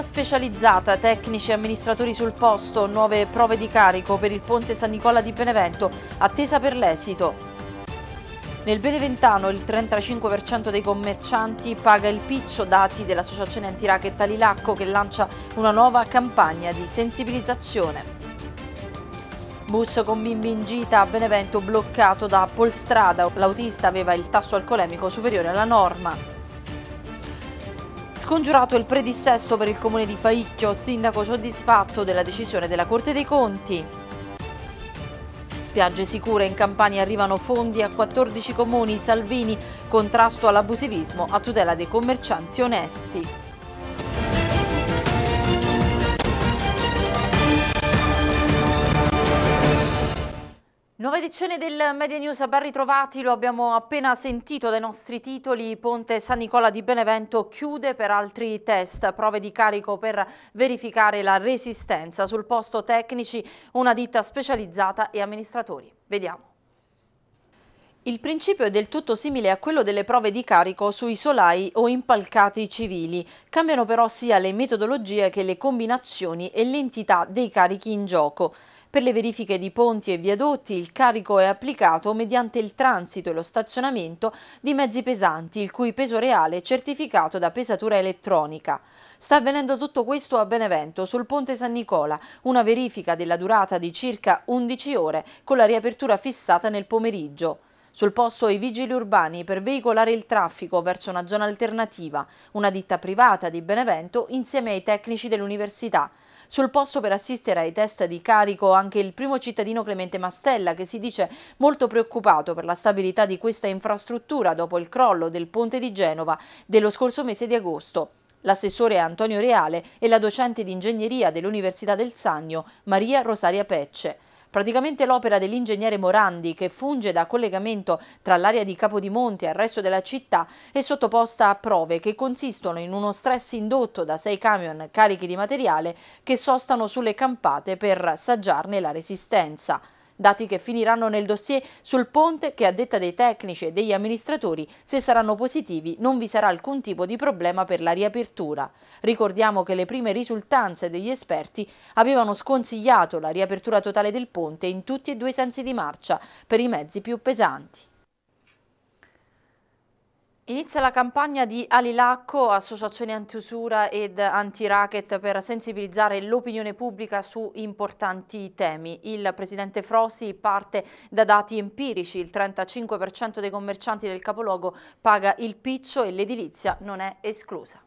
ricerca specializzata, tecnici e amministratori sul posto, nuove prove di carico per il ponte San Nicola di Benevento, attesa per l'esito. Nel Beneventano il 35% dei commercianti paga il piccio, dati dell'associazione antiracket Alilacco che lancia una nuova campagna di sensibilizzazione. Bus con bimbi in gita a Benevento bloccato da Polstrada, l'autista aveva il tasso alcolemico superiore alla norma. Scongiurato il predissesto per il comune di Faicchio, sindaco soddisfatto della decisione della Corte dei Conti. Spiagge sicure in Campania arrivano fondi a 14 comuni, Salvini, contrasto all'abusivismo a tutela dei commercianti onesti. Nuova edizione del Media News, ben ritrovati, lo abbiamo appena sentito dai nostri titoli, Ponte San Nicola di Benevento chiude per altri test, prove di carico per verificare la resistenza, sul posto tecnici una ditta specializzata e amministratori. Vediamo. Il principio è del tutto simile a quello delle prove di carico sui solai o impalcati civili, cambiano però sia le metodologie che le combinazioni e l'entità dei carichi in gioco. Per le verifiche di ponti e viadotti il carico è applicato mediante il transito e lo stazionamento di mezzi pesanti, il cui peso reale è certificato da pesatura elettronica. Sta avvenendo tutto questo a Benevento, sul ponte San Nicola, una verifica della durata di circa 11 ore con la riapertura fissata nel pomeriggio. Sul posto i vigili urbani per veicolare il traffico verso una zona alternativa, una ditta privata di Benevento insieme ai tecnici dell'università. Sul posto per assistere ai test di carico anche il primo cittadino Clemente Mastella che si dice molto preoccupato per la stabilità di questa infrastruttura dopo il crollo del ponte di Genova dello scorso mese di agosto. L'assessore Antonio Reale e la docente di ingegneria dell'Università del Sannio Maria Rosaria Pecce. Praticamente l'opera dell'ingegnere Morandi, che funge da collegamento tra l'area di Capodimonte e il resto della città, è sottoposta a prove che consistono in uno stress indotto da sei camion carichi di materiale che sostano sulle campate per assaggiarne la resistenza dati che finiranno nel dossier sul ponte che a detta dei tecnici e degli amministratori, se saranno positivi, non vi sarà alcun tipo di problema per la riapertura. Ricordiamo che le prime risultanze degli esperti avevano sconsigliato la riapertura totale del ponte in tutti e due i sensi di marcia per i mezzi più pesanti. Inizia la campagna di Alilacco, associazioni antiusura ed anti-racket per sensibilizzare l'opinione pubblica su importanti temi. Il presidente Frosi parte da dati empirici, il 35% dei commercianti del capoluogo paga il piccio e l'edilizia non è esclusa.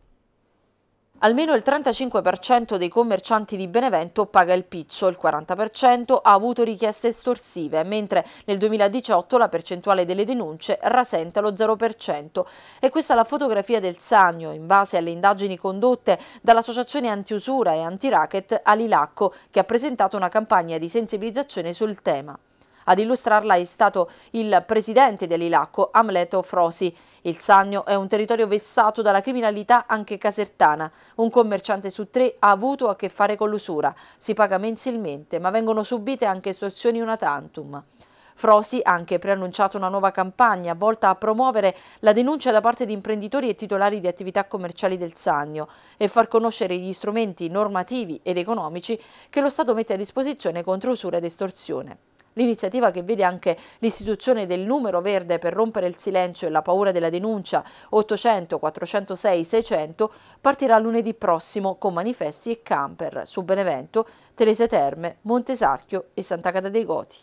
Almeno il 35% dei commercianti di Benevento paga il pizzo, il 40% ha avuto richieste estorsive, mentre nel 2018 la percentuale delle denunce rasenta lo 0%. E questa è la fotografia del Sagno, in base alle indagini condotte dall'Associazione Antiusura e Antiracket Alilacco, che ha presentato una campagna di sensibilizzazione sul tema. Ad illustrarla è stato il presidente dell'Ilacco, Amleto Frosi. Il Sannio è un territorio vessato dalla criminalità anche casertana. Un commerciante su tre ha avuto a che fare con l'usura. Si paga mensilmente, ma vengono subite anche estorsioni una tantum. Frosi ha anche preannunciato una nuova campagna volta a promuovere la denuncia da parte di imprenditori e titolari di attività commerciali del Sannio e far conoscere gli strumenti normativi ed economici che lo Stato mette a disposizione contro usura ed estorsione. L'iniziativa che vede anche l'istituzione del numero verde per rompere il silenzio e la paura della denuncia 800 406 600 partirà lunedì prossimo con manifesti e camper su Benevento, Telese Terme, Montesarchio e Santa Cata dei Goti.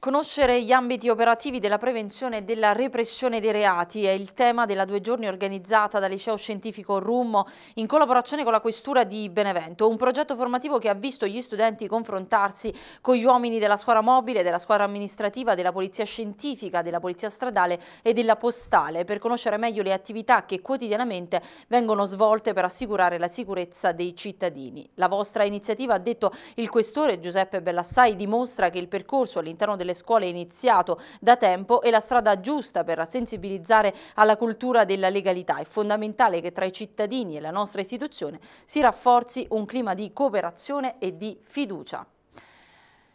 Conoscere gli ambiti operativi della prevenzione e della repressione dei reati è il tema della due giorni organizzata dal liceo scientifico Rummo in collaborazione con la questura di Benevento, un progetto formativo che ha visto gli studenti confrontarsi con gli uomini della squadra mobile, della squadra amministrativa, della polizia scientifica, della polizia stradale e della postale per conoscere meglio le attività che quotidianamente vengono svolte per assicurare la sicurezza dei cittadini. La vostra iniziativa, ha detto il questore Giuseppe Bellassai, dimostra che il percorso all'interno della delle scuole è iniziato da tempo e la strada giusta per sensibilizzare alla cultura della legalità. È fondamentale che tra i cittadini e la nostra istituzione si rafforzi un clima di cooperazione e di fiducia.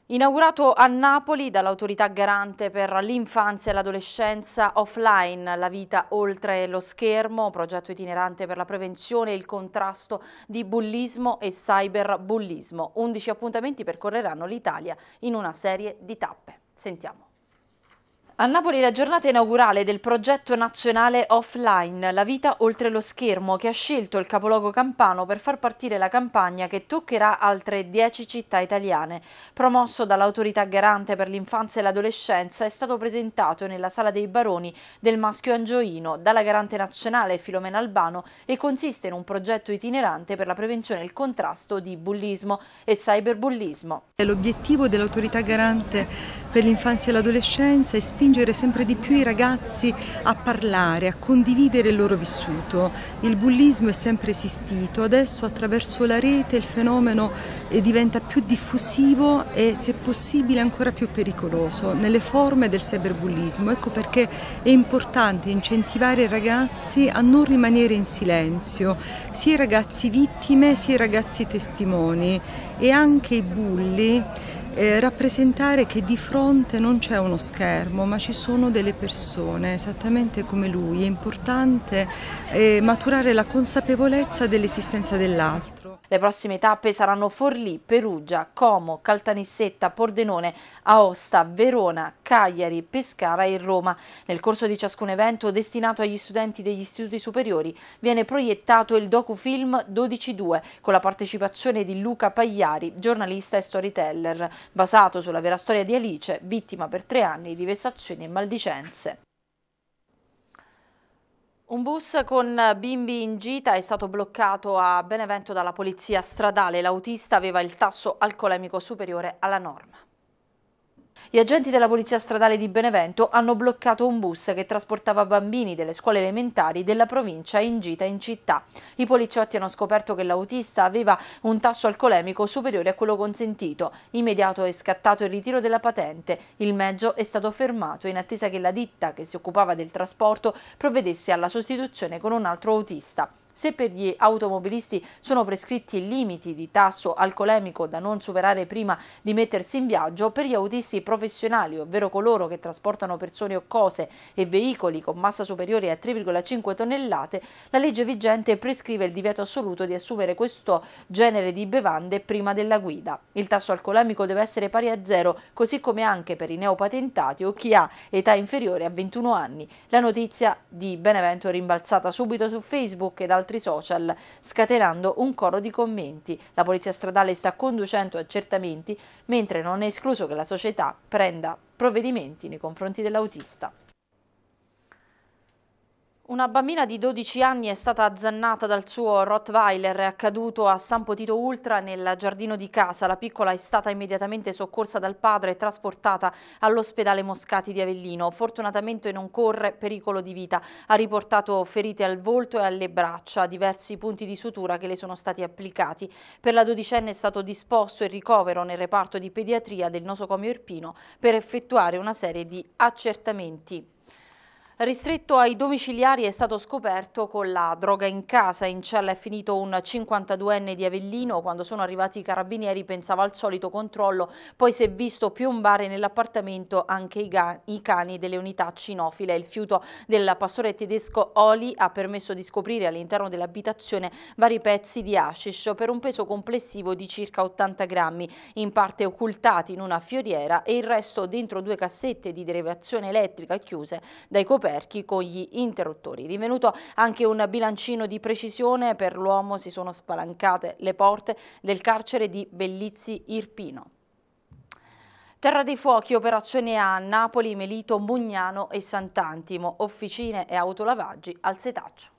Inaugurato a Napoli dall'autorità garante per l'infanzia e l'adolescenza offline, la vita oltre lo schermo, progetto itinerante per la prevenzione e il contrasto di bullismo e cyberbullismo. 11 appuntamenti percorreranno l'Italia in una serie di tappe. Sentiamo. A Napoli la giornata inaugurale del progetto nazionale Offline, la vita oltre lo schermo, che ha scelto il capoluogo campano per far partire la campagna che toccherà altre 10 città italiane. Promosso dall'autorità garante per l'infanzia e l'adolescenza, è stato presentato nella Sala dei Baroni del Maschio Angioino dalla garante nazionale Filomena Albano e consiste in un progetto itinerante per la prevenzione e il contrasto di bullismo e cyberbullismo. L'obiettivo dell'autorità garante per l'infanzia e l'adolescenza è spingere sempre di più i ragazzi a parlare, a condividere il loro vissuto. Il bullismo è sempre esistito, adesso attraverso la rete il fenomeno eh, diventa più diffusivo e se possibile ancora più pericoloso nelle forme del cyberbullismo. Ecco perché è importante incentivare i ragazzi a non rimanere in silenzio, sia i ragazzi vittime sia i ragazzi testimoni e anche i bulli eh, rappresentare che di fronte non c'è uno schermo, ma ci sono delle persone esattamente come lui. È importante eh, maturare la consapevolezza dell'esistenza dell'altro. Le prossime tappe saranno Forlì, Perugia, Como, Caltanissetta, Pordenone, Aosta, Verona, Cagliari, Pescara e Roma. Nel corso di ciascun evento destinato agli studenti degli istituti superiori viene proiettato il docufilm 12-2 con la partecipazione di Luca Pagliari, giornalista e storyteller, basato sulla vera storia di Alice, vittima per tre anni di vessazioni e maldicenze. Un bus con bimbi in gita è stato bloccato a Benevento dalla polizia stradale. L'autista aveva il tasso alcolemico superiore alla norma. Gli agenti della Polizia Stradale di Benevento hanno bloccato un bus che trasportava bambini delle scuole elementari della provincia in gita in città. I poliziotti hanno scoperto che l'autista aveva un tasso alcolemico superiore a quello consentito. Immediato è scattato il ritiro della patente. Il mezzo è stato fermato in attesa che la ditta che si occupava del trasporto provvedesse alla sostituzione con un altro autista. Se per gli automobilisti sono prescritti limiti di tasso alcolemico da non superare prima di mettersi in viaggio, per gli autisti professionali, ovvero coloro che trasportano persone o cose e veicoli con massa superiore a 3,5 tonnellate, la legge vigente prescrive il divieto assoluto di assumere questo genere di bevande prima della guida. Il tasso alcolemico deve essere pari a zero, così come anche per i neopatentati o chi ha età inferiore a 21 anni. La notizia di Benevento è rimbalzata subito su Facebook e dal altri social, scatenando un coro di commenti. La polizia stradale sta conducendo accertamenti, mentre non è escluso che la società prenda provvedimenti nei confronti dell'autista. Una bambina di 12 anni è stata azzannata dal suo Rottweiler accaduto a San Potito Ultra nel giardino di casa. La piccola è stata immediatamente soccorsa dal padre e trasportata all'ospedale Moscati di Avellino. Fortunatamente non corre pericolo di vita. Ha riportato ferite al volto e alle braccia, diversi punti di sutura che le sono stati applicati. Per la dodicenne è stato disposto il ricovero nel reparto di pediatria del nosocomio Irpino per effettuare una serie di accertamenti. Ristretto ai domiciliari è stato scoperto con la droga in casa. In cella è finito un 52enne di Avellino. Quando sono arrivati i carabinieri pensava al solito controllo, poi si è visto piombare nell'appartamento anche i, i, cani delle unità cinofile. Il fiuto del pastore tedesco Oli ha permesso di scoprire all'interno dell'abitazione vari pezzi di hashish per un peso complessivo di circa 80 grammi, in parte occultati in una fioriera e il resto dentro due cassette di derivazione elettrica chiuse dai coperti cerchi con gli interruttori. Rivenuto anche un bilancino di precisione, per l'uomo si sono spalancate le porte del carcere di Bellizzi Irpino. Terra dei Fuochi, operazione A, Napoli, Melito, Mugnano e Sant'Antimo, officine e autolavaggi al setaccio.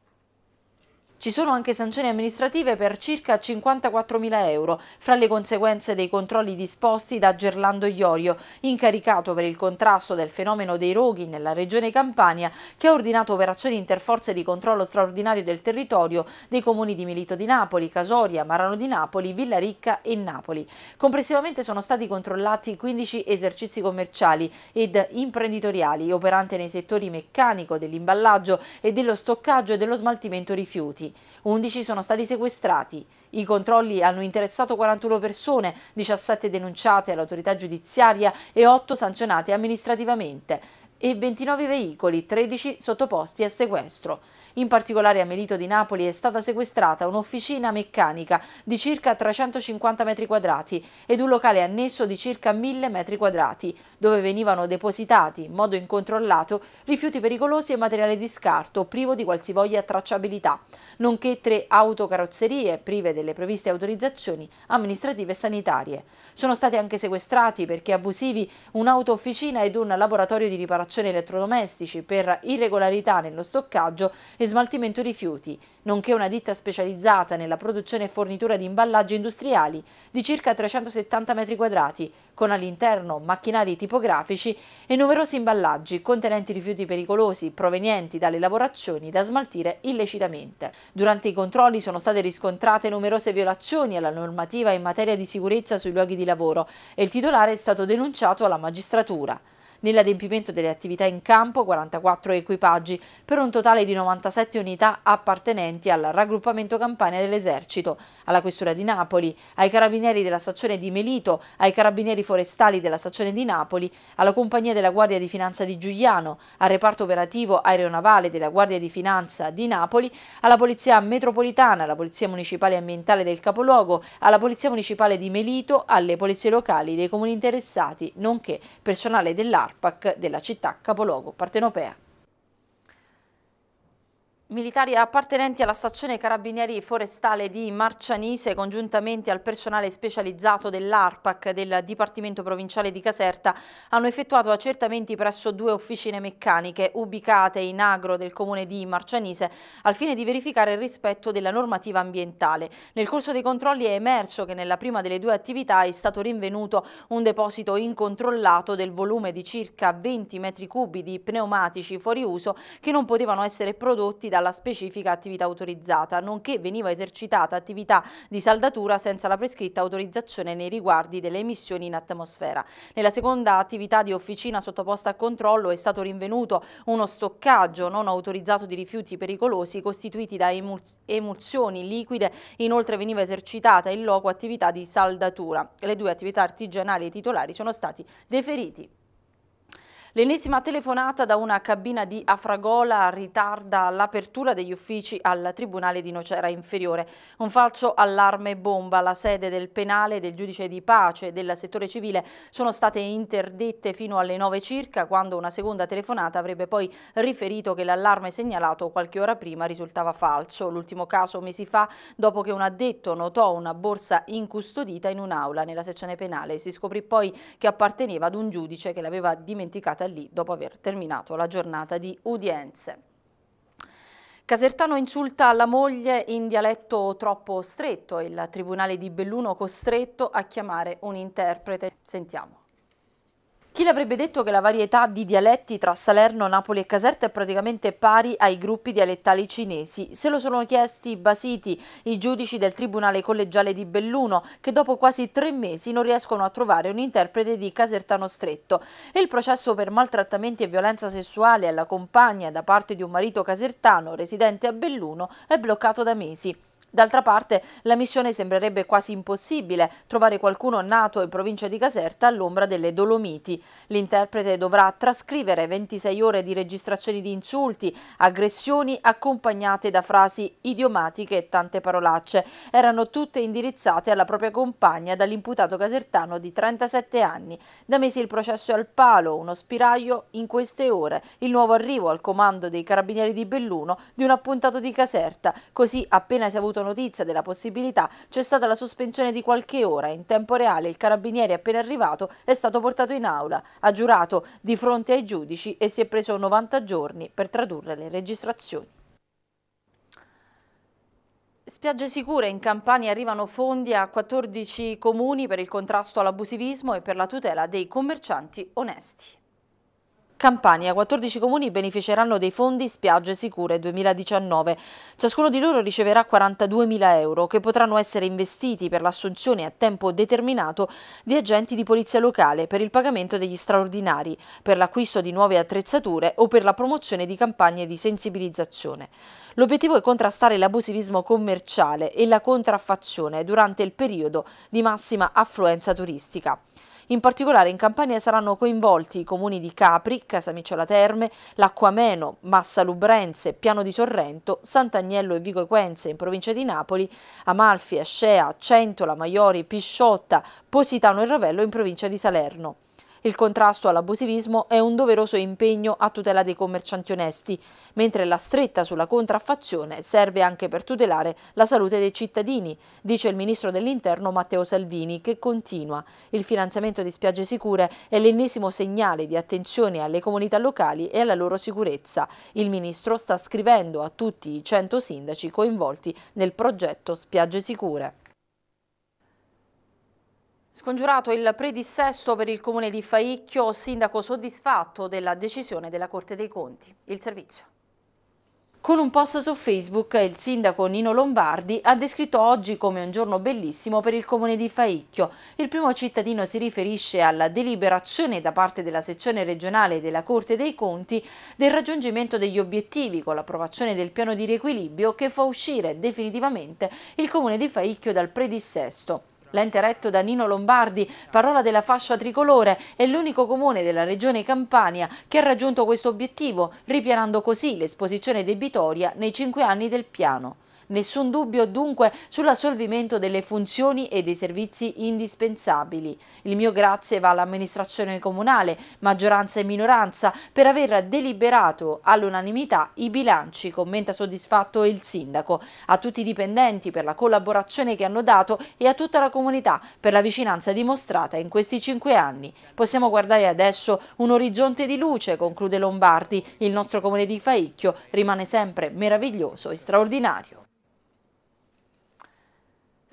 Ci sono anche sanzioni amministrative per circa 54.000 euro, fra le conseguenze dei controlli disposti da Gerlando Iorio, incaricato per il contrasto del fenomeno dei roghi nella regione Campania, che ha ordinato operazioni interforze di controllo straordinario del territorio dei comuni di Milito di Napoli, Casoria, Marano di Napoli, Villaricca e Napoli. Complessivamente sono stati controllati 15 esercizi commerciali ed imprenditoriali operanti nei settori meccanico, dell'imballaggio e dello stoccaggio e dello smaltimento rifiuti. 11 sono stati sequestrati. I controlli hanno interessato 41 persone, 17 denunciate all'autorità giudiziaria e 8 sanzionate amministrativamente e 29 veicoli, 13 sottoposti a sequestro. In particolare a Melito di Napoli è stata sequestrata un'officina meccanica di circa 350 metri quadrati ed un locale annesso di circa 1000 metri quadrati, dove venivano depositati in modo incontrollato rifiuti pericolosi e materiale di scarto privo di qualsivoglia tracciabilità, nonché tre autocarrozzerie prive delle previste autorizzazioni amministrative e sanitarie. Sono stati anche sequestrati perché abusivi un'autoofficina ed un laboratorio di riparazione cacciare elettrodomestici per irregolarità nello stoccaggio e smaltimento rifiuti, nonché una ditta specializzata nella produzione e fornitura di imballaggi industriali di circa 370 metri quadrati con all'interno macchinari tipografici e numerosi imballaggi contenenti rifiuti pericolosi provenienti dalle lavorazioni da smaltire illecitamente. Durante i controlli sono state riscontrate numerose violazioni alla normativa in materia di sicurezza sui luoghi di lavoro e il titolare è stato denunciato alla magistratura. Nell'adempimento delle attività in campo 44 equipaggi per un totale di 97 unità appartenenti al raggruppamento Campania dell'Esercito, alla Questura di Napoli, ai Carabinieri della stazione di Melito, ai Carabinieri forestali della stazione di Napoli, alla compagnia della Guardia di Finanza di Giuliano, al reparto operativo aeronavale della Guardia di Finanza di Napoli, alla Polizia Metropolitana, alla Polizia Municipale e Ambientale del Capoluogo, alla Polizia Municipale di Melito, alle polizie locali dei comuni interessati, nonché personale dell'ARPAC della città capoluogo partenopea. Militari appartenenti alla stazione Carabinieri Forestale di Marcianise, congiuntamente al personale specializzato dell'ARPAC del Dipartimento Provinciale di Caserta, hanno effettuato accertamenti presso due officine meccaniche ubicate in agro del comune di Marcianise al fine di verificare il rispetto della normativa ambientale. Nel corso dei controlli è emerso che nella prima delle due attività è stato rinvenuto un deposito incontrollato del volume di circa 20 metri cubi di pneumatici fuori uso che non potevano essere prodotti dalla specifica attività autorizzata, nonché veniva esercitata attività di saldatura senza la prescritta autorizzazione nei riguardi delle emissioni in atmosfera. Nella seconda attività di officina sottoposta a controllo è stato rinvenuto uno stoccaggio non autorizzato di rifiuti pericolosi costituiti da emulsioni liquide, inoltre veniva esercitata in loco attività di saldatura. Le due attività artigianali e titolari sono stati deferiti. L'ennesima telefonata da una cabina di Afragola ritarda l'apertura degli uffici al Tribunale di Nocera Inferiore. Un falso allarme bomba. La sede del penale del giudice di pace e del settore civile sono state interdette fino alle 9 circa, quando una seconda telefonata avrebbe poi riferito che l'allarme segnalato qualche ora prima risultava falso. L'ultimo caso mesi fa, dopo che un addetto notò una borsa incustodita in un'aula nella sezione penale. Si scoprì poi che apparteneva ad un giudice che l'aveva dimenticata giornata lì dopo aver terminato la giornata di udienze. Casertano insulta la moglie in dialetto troppo stretto, il Tribunale di Belluno costretto a chiamare un interprete. Sentiamo. Chi l'avrebbe detto che la varietà di dialetti tra Salerno, Napoli e Caserta è praticamente pari ai gruppi dialettali cinesi? Se lo sono chiesti basiti i giudici del Tribunale Collegiale di Belluno, che dopo quasi tre mesi non riescono a trovare un interprete di Casertano Stretto. E il processo per maltrattamenti e violenza sessuale alla compagna da parte di un marito casertano residente a Belluno è bloccato da mesi. D'altra parte la missione sembrerebbe quasi impossibile trovare qualcuno nato in provincia di Caserta all'ombra delle Dolomiti. L'interprete dovrà trascrivere 26 ore di registrazioni di insulti, aggressioni accompagnate da frasi idiomatiche e tante parolacce. Erano tutte indirizzate alla propria compagna dall'imputato casertano di 37 anni. Da mesi il processo è al palo, uno spiraglio in queste ore. Il nuovo arrivo al comando dei carabinieri di Belluno di un appuntato di Caserta. Così appena si è avuto notizia della possibilità c'è stata la sospensione di qualche ora. In tempo reale il carabiniere appena arrivato è stato portato in aula, ha giurato di fronte ai giudici e si è preso 90 giorni per tradurre le registrazioni. Spiagge sicure in Campania arrivano fondi a 14 comuni per il contrasto all'abusivismo e per la tutela dei commercianti onesti. Campania, 14 comuni beneficeranno dei fondi Spiagge Sicure 2019. Ciascuno di loro riceverà 42.000 euro che potranno essere investiti per l'assunzione a tempo determinato di agenti di polizia locale per il pagamento degli straordinari, per l'acquisto di nuove attrezzature o per la promozione di campagne di sensibilizzazione. L'obiettivo è contrastare l'abusivismo commerciale e la contraffazione durante il periodo di massima affluenza turistica. In particolare in Campania saranno coinvolti i comuni di Capri, Casamicciola Terme, L'Acquameno, Massa Lubrense, Piano di Sorrento, Sant'Agnello e Vico Equense in provincia di Napoli, Amalfi, Ascea, Centola, Maiori, Pisciotta, Positano e Ravello in provincia di Salerno. Il contrasto all'abusivismo è un doveroso impegno a tutela dei commercianti onesti, mentre la stretta sulla contraffazione serve anche per tutelare la salute dei cittadini, dice il ministro dell'Interno Matteo Salvini, che continua. Il finanziamento di spiagge sicure è l'ennesimo segnale di attenzione alle comunità locali e alla loro sicurezza. Il ministro sta scrivendo a tutti i 100 sindaci coinvolti nel progetto Spiagge Sicure. Scongiurato il predissesto per il comune di Faicchio, sindaco soddisfatto della decisione della Corte dei Conti. Il servizio. Con un post su Facebook il sindaco Nino Lombardi ha descritto oggi come un giorno bellissimo per il comune di Faicchio. Il primo cittadino si riferisce alla deliberazione da parte della sezione regionale della Corte dei Conti del raggiungimento degli obiettivi con l'approvazione del piano di riequilibrio che fa uscire definitivamente il comune di Faicchio dal predissesto. L'ente retto da Nino Lombardi, parola della fascia tricolore, è l'unico comune della regione Campania che ha raggiunto questo obiettivo, ripianando così l'esposizione debitoria nei cinque anni del piano. Nessun dubbio dunque sull'assolvimento delle funzioni e dei servizi indispensabili. Il mio grazie va all'amministrazione comunale, maggioranza e minoranza, per aver deliberato all'unanimità i bilanci, commenta soddisfatto il sindaco. A tutti i dipendenti per la collaborazione che hanno dato e a tutta la comunità per la vicinanza dimostrata in questi cinque anni. Possiamo guardare adesso un orizzonte di luce, conclude Lombardi. Il nostro comune di Faicchio rimane sempre meraviglioso e straordinario.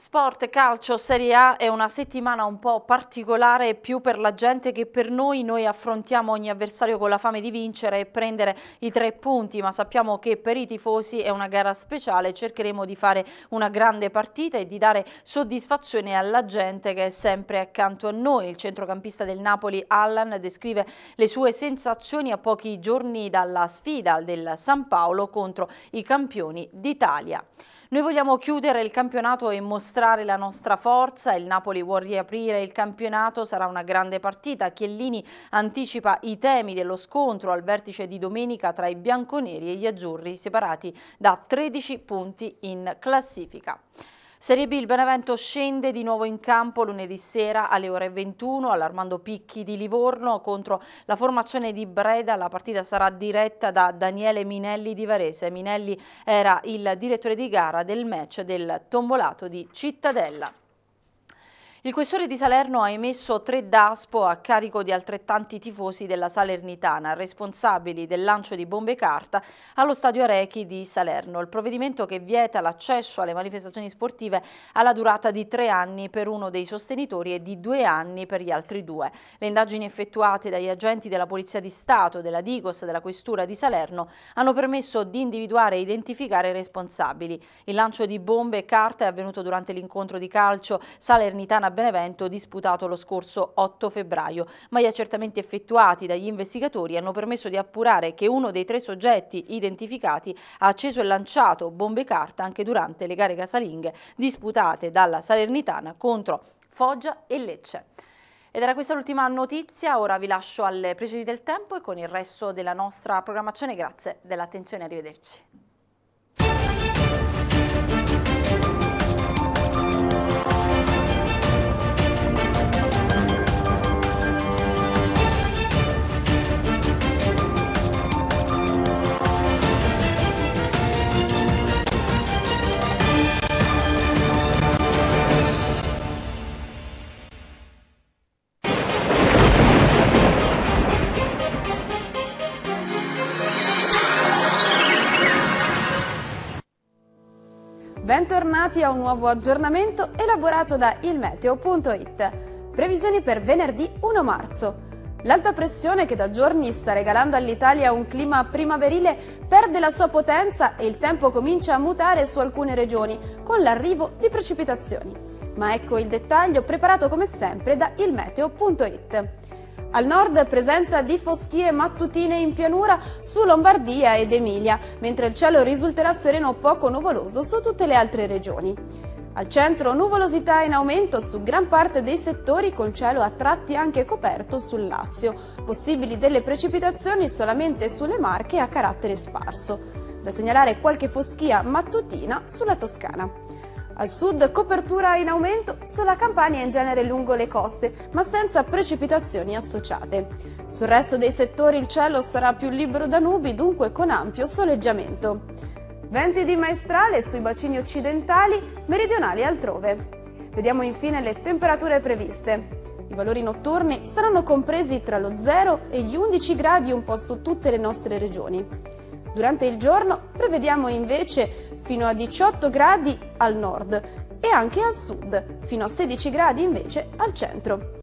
Sport, calcio, Serie A è una settimana un po' particolare più per la gente che per noi. Noi affrontiamo ogni avversario con la fame di vincere e prendere i tre punti, ma sappiamo che per i tifosi è una gara speciale. Cercheremo di fare una grande partita e di dare soddisfazione alla gente che è sempre accanto a noi. Il centrocampista del Napoli, Allan, descrive le sue sensazioni a pochi giorni dalla sfida del San Paolo contro i campioni d'Italia. Noi vogliamo chiudere il campionato e mostrare la nostra forza, il Napoli vuol riaprire il campionato, sarà una grande partita. Chiellini anticipa i temi dello scontro al vertice di domenica tra i bianconeri e gli azzurri, separati da 13 punti in classifica. Serie B il Benevento scende di nuovo in campo lunedì sera alle ore 21 all'Armando Picchi di Livorno contro la formazione di Breda. La partita sarà diretta da Daniele Minelli di Varese. Minelli era il direttore di gara del match del tombolato di Cittadella. Il questore di Salerno ha emesso tre DASPO a carico di altrettanti tifosi della Salernitana, responsabili del lancio di bombe carta allo stadio Arechi di Salerno. Il provvedimento che vieta l'accesso alle manifestazioni sportive ha la durata di tre anni per uno dei sostenitori e di due anni per gli altri due. Le indagini effettuate dagli agenti della Polizia di Stato, della Digos e della Questura di Salerno hanno permesso di individuare e identificare i responsabili. Il lancio di bombe carta è avvenuto durante l'incontro di calcio Salernitana Benevento disputato lo scorso 8 febbraio, ma gli accertamenti effettuati dagli investigatori hanno permesso di appurare che uno dei tre soggetti identificati ha acceso e lanciato bombe carta anche durante le gare casalinghe disputate dalla Salernitana contro Foggia e Lecce. Ed era questa l'ultima notizia, ora vi lascio alle precedenti del tempo e con il resto della nostra programmazione. Grazie dell'attenzione, arrivederci. bentornati a un nuovo aggiornamento elaborato da ilmeteo.it. Previsioni per venerdì 1 marzo. L'alta pressione che da giorni sta regalando all'Italia un clima primaverile perde la sua potenza e il tempo comincia a mutare su alcune regioni con l'arrivo di precipitazioni. Ma ecco il dettaglio preparato come sempre da ilmeteo.it. Al nord presenza di foschie mattutine in pianura su Lombardia ed Emilia, mentre il cielo risulterà sereno poco nuvoloso su tutte le altre regioni. Al centro nuvolosità in aumento su gran parte dei settori con cielo a tratti anche coperto sul Lazio, possibili delle precipitazioni solamente sulle Marche a carattere sparso. Da segnalare qualche foschia mattutina sulla Toscana. Al sud copertura in aumento sulla Campania e in genere lungo le coste, ma senza precipitazioni associate. Sul resto dei settori il cielo sarà più libero da nubi, dunque con ampio soleggiamento. Venti di maestrale sui bacini occidentali, meridionali altrove. Vediamo infine le temperature previste. I valori notturni saranno compresi tra lo 0 e gli 11 gradi un po' su tutte le nostre regioni. Durante il giorno prevediamo invece fino a 18 gradi al nord e anche al sud, fino a 16 gradi invece al centro.